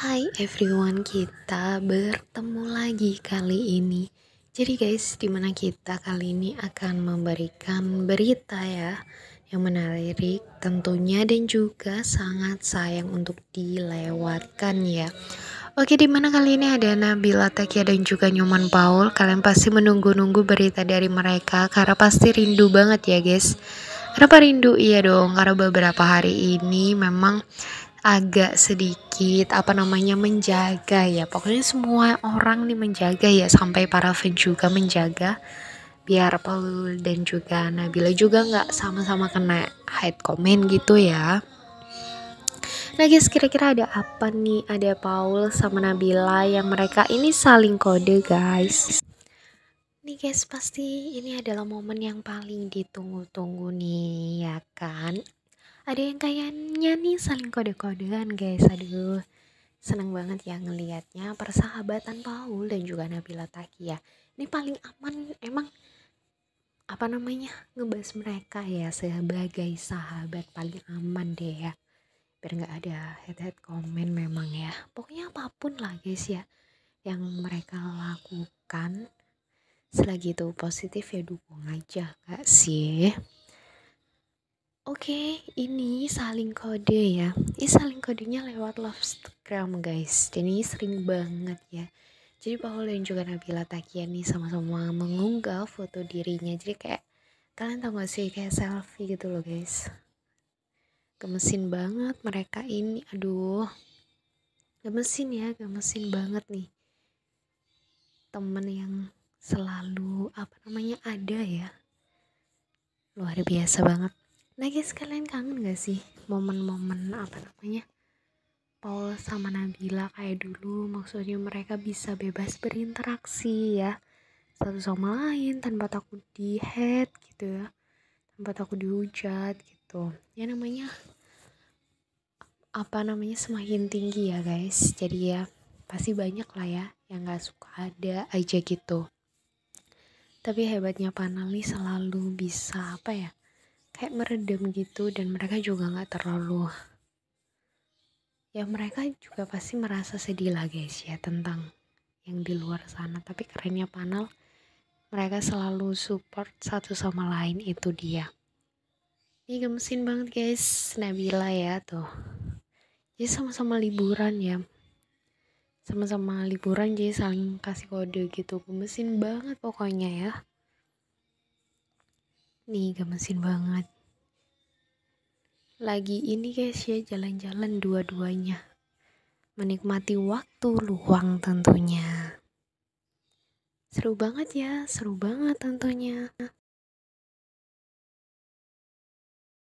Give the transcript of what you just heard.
Hai everyone, kita bertemu lagi kali ini. Jadi guys, dimana kita kali ini akan memberikan berita ya yang menarik tentunya dan juga sangat sayang untuk dilewatkan ya. Oke, di mana kali ini ada Nabila Tekia dan juga Nyoman Paul. Kalian pasti menunggu-nunggu berita dari mereka karena pasti rindu banget ya, guys. Kenapa rindu? Iya dong, karena beberapa hari ini memang agak sedikit apa namanya menjaga ya pokoknya semua orang nih menjaga ya sampai para fans juga menjaga biar Paul dan juga Nabila juga nggak sama-sama kena hate comment gitu ya Nah guys kira-kira ada apa nih ada Paul sama Nabila yang mereka ini saling kode guys Nih guys pasti ini adalah momen yang paling ditunggu-tunggu nih ya kan ada yang kayaknya nih saling kode-kodean guys aduh seneng banget ya ngelihatnya persahabatan Paul dan juga Nabila Taki ya ini paling aman emang apa namanya ngebahas mereka ya sebagai sahabat paling aman deh ya biar nggak ada head head komen memang ya pokoknya apapun lah guys ya yang mereka lakukan selagi itu positif ya dukung aja gak sih Oke, okay, ini saling kode ya. Ini saling kodenya lewat love stream guys. Jadi sering banget ya. Jadi Paul dan juga Nabila Takian nih sama-sama mengunggah foto dirinya. Jadi kayak kalian tau gak sih kayak selfie gitu loh guys. Gemesin banget mereka ini. Aduh. Gemesin ya, gemesin banget nih. Temen yang selalu apa namanya ada ya. Luar biasa banget. Nah guys kalian kangen gak sih momen-momen apa namanya Paul sama Nabila kayak dulu maksudnya mereka bisa bebas berinteraksi ya satu sama lain tanpa takut di head gitu ya tanpa takut dihujat gitu ya namanya apa namanya semakin tinggi ya guys jadi ya pasti banyak lah ya yang gak suka ada aja gitu tapi hebatnya Panali selalu bisa apa ya kayak meredam gitu dan mereka juga nggak terlalu ya mereka juga pasti merasa sedih lah guys ya tentang yang di luar sana tapi kerennya panel mereka selalu support satu sama lain itu dia ini gemesin banget guys Nabila ya tuh jadi sama-sama liburan ya sama-sama liburan jadi saling kasih kode gitu gemesin banget pokoknya ya nih gemesin banget lagi ini guys ya jalan-jalan dua-duanya menikmati waktu luang tentunya seru banget ya seru banget tentunya